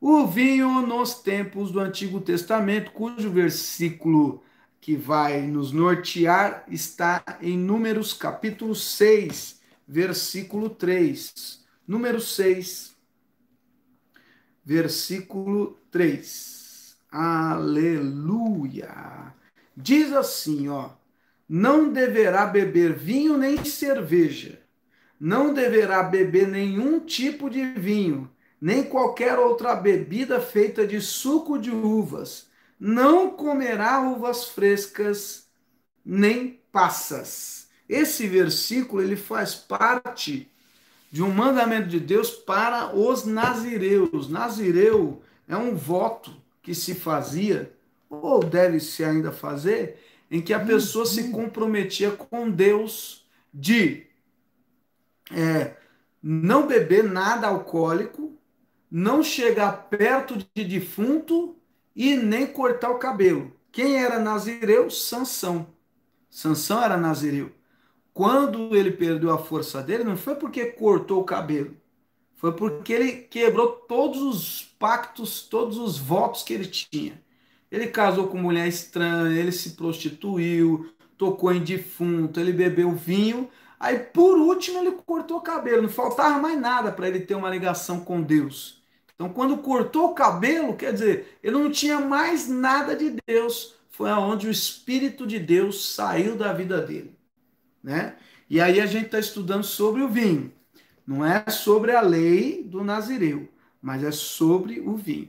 O vinho nos tempos do Antigo Testamento, cujo versículo que vai nos nortear está em Números capítulo 6, versículo 3. Números 6, versículo 3. Aleluia! Diz assim, ó: Não deverá beber vinho nem cerveja, não deverá beber nenhum tipo de vinho nem qualquer outra bebida feita de suco de uvas. Não comerá uvas frescas, nem passas. Esse versículo ele faz parte de um mandamento de Deus para os nazireus. Nazireu é um voto que se fazia, ou deve-se ainda fazer, em que a pessoa se uhum. comprometia com Deus de é, não beber nada alcoólico, não chegar perto de defunto e nem cortar o cabelo. Quem era nazireu? Sansão. Sansão era nazireu. Quando ele perdeu a força dele, não foi porque cortou o cabelo, foi porque ele quebrou todos os pactos, todos os votos que ele tinha. Ele casou com mulher estranha, ele se prostituiu, tocou em defunto, ele bebeu vinho, aí por último ele cortou o cabelo, não faltava mais nada para ele ter uma ligação com Deus. Então, quando cortou o cabelo, quer dizer, ele não tinha mais nada de Deus. Foi aonde o Espírito de Deus saiu da vida dele, né? E aí a gente está estudando sobre o vinho. Não é sobre a lei do Nazireu, mas é sobre o vinho.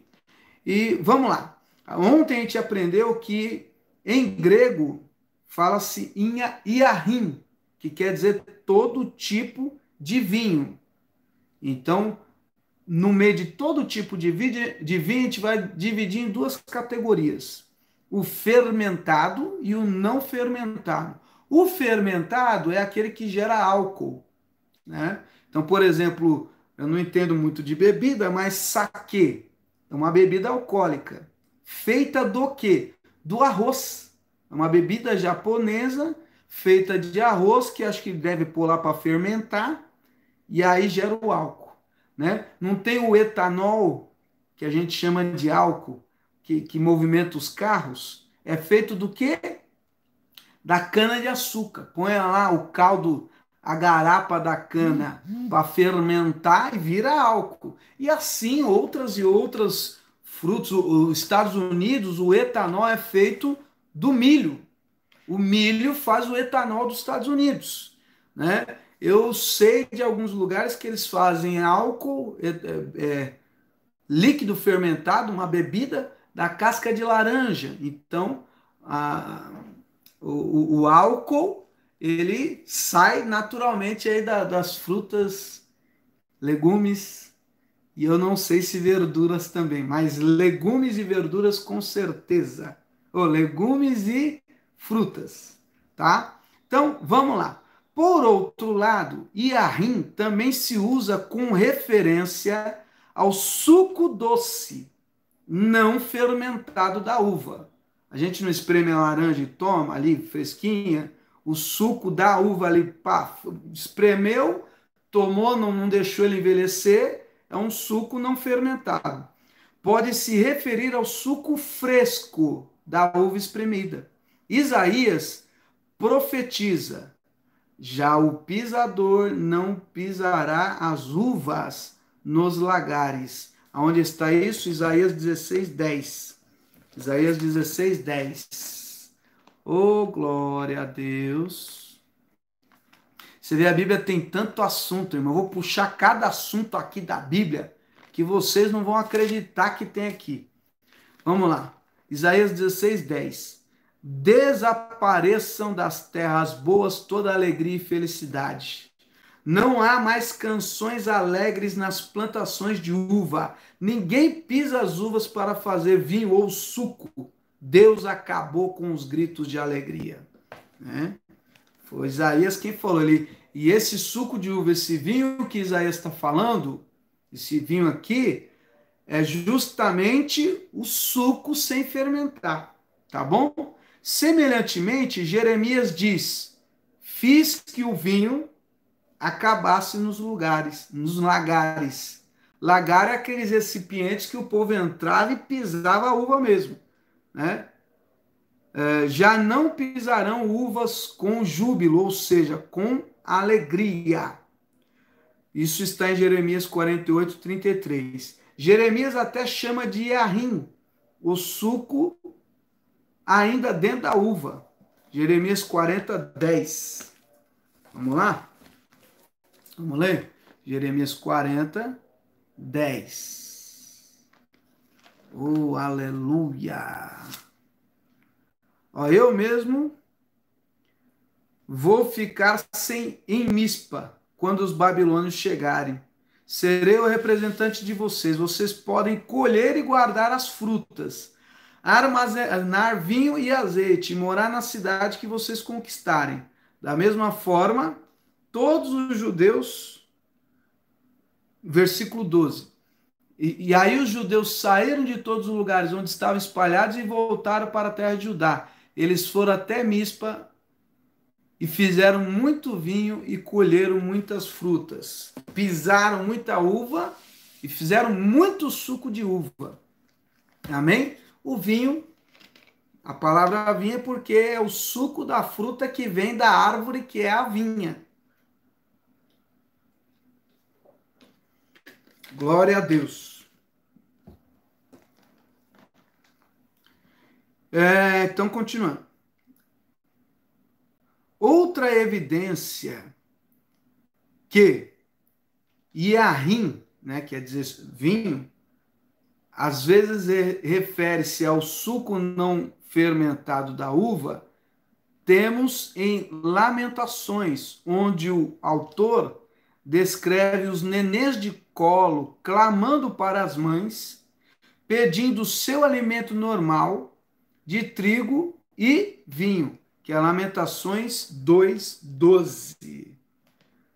E vamos lá. Ontem a gente aprendeu que em grego fala-se iahim, que quer dizer todo tipo de vinho. Então, no meio de todo tipo de vinho, de vinho, a gente vai dividir em duas categorias: o fermentado e o não fermentado. O fermentado é aquele que gera álcool. Né? Então, por exemplo, eu não entendo muito de bebida, mas saquê é uma bebida alcoólica. Feita do que? Do arroz. É uma bebida japonesa feita de arroz que acho que deve pular lá para fermentar e aí gera o álcool né? Não tem o etanol, que a gente chama de álcool, que, que movimenta os carros. É feito do quê? Da cana de açúcar. Põe lá o caldo, a garapa da cana uhum. para fermentar e vira álcool. E assim outras e outras frutos. Os Estados Unidos, o etanol é feito do milho. O milho faz o etanol dos Estados Unidos, né? Eu sei de alguns lugares que eles fazem álcool, é, é, é, líquido fermentado, uma bebida da casca de laranja. Então, a, o, o, álcool ele sai naturalmente aí da, das frutas, legumes e eu não sei se verduras também, mas legumes e verduras com certeza. Ou legumes e frutas, tá? Então, vamos lá. Por outro lado, Iahim também se usa com referência ao suco doce não fermentado da uva. A gente não espreme a laranja e toma ali fresquinha, o suco da uva ali, pá, espremeu, tomou, não, não deixou ele envelhecer, é um suco não fermentado. Pode se referir ao suco fresco da uva espremida. Isaías profetiza já o pisador não pisará as uvas nos lagares. Aonde está isso? Isaías 16, 10. Isaías 16, 10. Oh, glória a Deus. Você vê, a Bíblia tem tanto assunto, irmão. Eu vou puxar cada assunto aqui da Bíblia que vocês não vão acreditar que tem aqui. Vamos lá. Isaías 16, 10. Desapareçam das terras boas toda alegria e felicidade. Não há mais canções alegres nas plantações de uva. Ninguém pisa as uvas para fazer vinho ou suco. Deus acabou com os gritos de alegria. Né? Foi Isaías quem falou ali. E esse suco de uva, esse vinho que Isaías está falando, esse vinho aqui, é justamente o suco sem fermentar. Tá bom? Semelhantemente, Jeremias diz: Fiz que o vinho acabasse nos lugares, nos lagares. Lagar é aqueles recipientes que o povo entrava e pisava a uva mesmo. Né? É, já não pisarão uvas com júbilo, ou seja, com alegria. Isso está em Jeremias 48, 33. Jeremias até chama de Yahim, o suco ainda dentro da uva. Jeremias 40, 10. Vamos lá? Vamos ler? Jeremias 40, 10. Oh, aleluia! Ó, eu mesmo vou ficar sem em Mispa quando os babilônios chegarem. Serei o representante de vocês. Vocês podem colher e guardar as frutas armazenar vinho e azeite, e morar na cidade que vocês conquistarem. Da mesma forma, todos os judeus, versículo 12. E, e, aí os judeus saíram de todos os lugares onde estavam espalhados e voltaram para a terra de Judá. Eles foram até Mispa e fizeram muito vinho e colheram muitas frutas. Pisaram muita uva e fizeram muito suco de uva. Amém? O vinho, a palavra vinha porque é o suco da fruta que vem da árvore que é a vinha. Glória a Deus. É, então, continuando. Outra evidência que Iahim, né, quer dizer vinho, às vezes refere-se ao suco não fermentado da uva, temos em Lamentações, onde o autor descreve os nenês de colo clamando para as mães, pedindo seu alimento normal de trigo e vinho, que é Lamentações 2:12.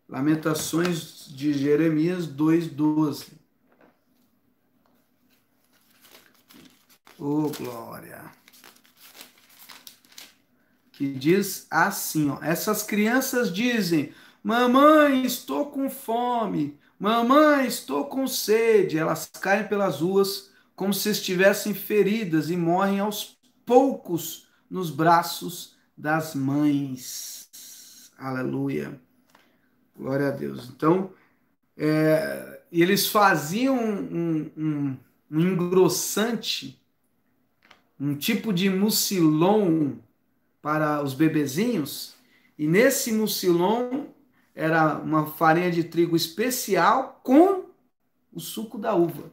Lamentações de Jeremias 2:12. Ô, oh, glória! Que diz assim, ó. Essas crianças dizem: Mamãe, estou com fome. Mamãe, estou com sede. Elas caem pelas ruas como se estivessem feridas e morrem aos poucos nos braços das mães. Aleluia. Glória a Deus. Então, é, eles faziam um, um, um engrossante um tipo de mucilon para os bebezinhos, e nesse mucilon era uma farinha de trigo especial com o suco da uva.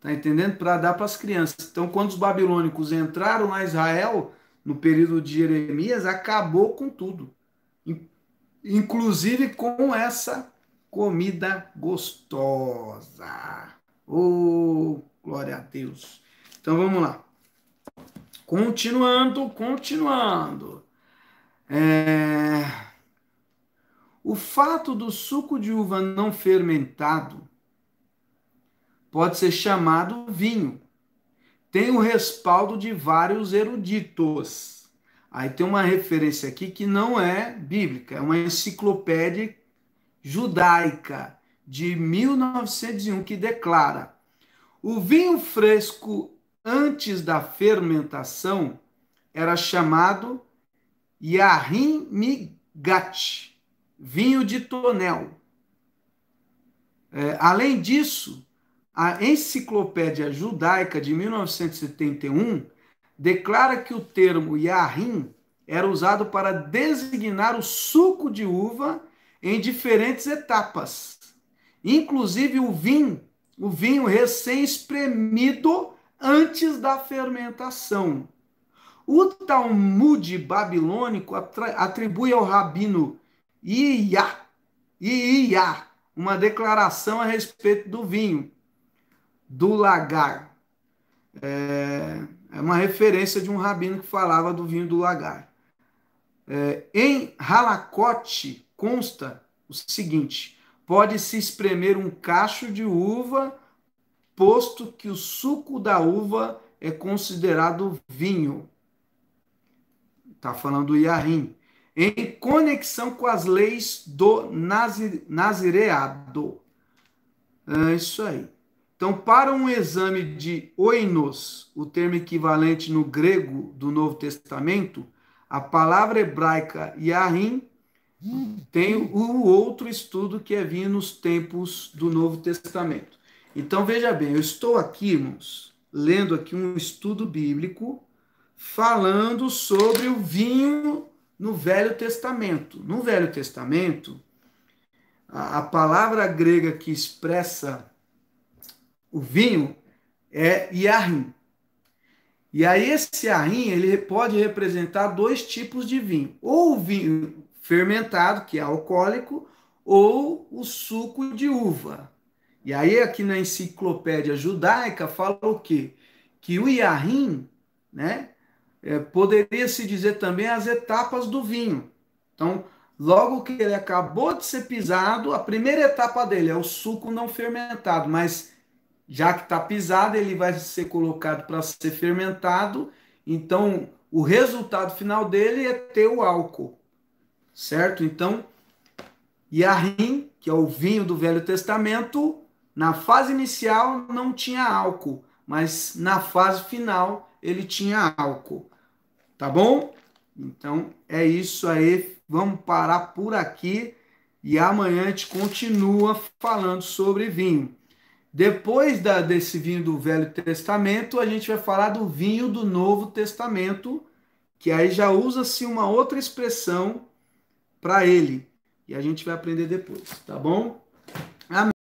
Tá entendendo? Para dar para as crianças. Então, quando os babilônicos entraram na Israel, no período de Jeremias, acabou com tudo. Inclusive com essa comida gostosa. Oh, glória a Deus. Então vamos lá. Continuando, continuando. É... O fato do suco de uva não fermentado pode ser chamado vinho. Tem o respaldo de vários eruditos. Aí tem uma referência aqui que não é bíblica, é uma enciclopédia judaica de 1901 que declara: o vinho fresco antes da fermentação era chamado Yahim Migat, vinho de tonel. É, além disso, a Enciclopédia Judaica de 1971 declara que o termo Yahim era usado para designar o suco de uva em diferentes etapas, inclusive o vinho, o vinho recém-espremido antes da fermentação. O Talmud babilônico atribui ao rabino Iia, Iia uma declaração a respeito do vinho, do lagar. É, é, uma referência de um rabino que falava do vinho do lagar. É, em Halakote consta o seguinte: pode-se espremer um cacho de uva posto que o suco da uva é considerado vinho. Está falando do Yahim. Em conexão com as leis do nazireado. É isso aí. Então, para um exame de oinos, o termo equivalente no grego do Novo Testamento, a palavra hebraica Yahim hum. tem o outro estudo que é vinho nos tempos do Novo Testamento. Então veja bem, eu estou aqui, irmãos, lendo aqui um estudo bíblico falando sobre o vinho no Velho Testamento. No Velho Testamento, a, a palavra grega que expressa o vinho é Yahim. E aí esse Yahim, ele pode representar dois tipos de vinho. Ou o vinho fermentado, que é alcoólico, ou o suco de uva. E aí, aqui na enciclopédia judaica, fala o quê? Que o Yahim, né, é, poderia se dizer também as etapas do vinho. Então, logo que ele acabou de ser pisado, a primeira etapa dele é o suco não fermentado, mas já que está pisado, ele vai ser colocado para ser fermentado. Então, o resultado final dele é ter o álcool, certo? Então, Yahim, que é o vinho do Velho Testamento, na fase inicial não tinha álcool, mas na fase final ele tinha álcool. Tá bom? Então é isso aí. Vamos parar por aqui e amanhã a gente continua falando sobre vinho. Depois da, desse vinho do Velho Testamento, a gente vai falar do vinho do Novo Testamento, que aí já usa-se uma outra expressão para ele. E a gente vai aprender depois, tá bom? Amém.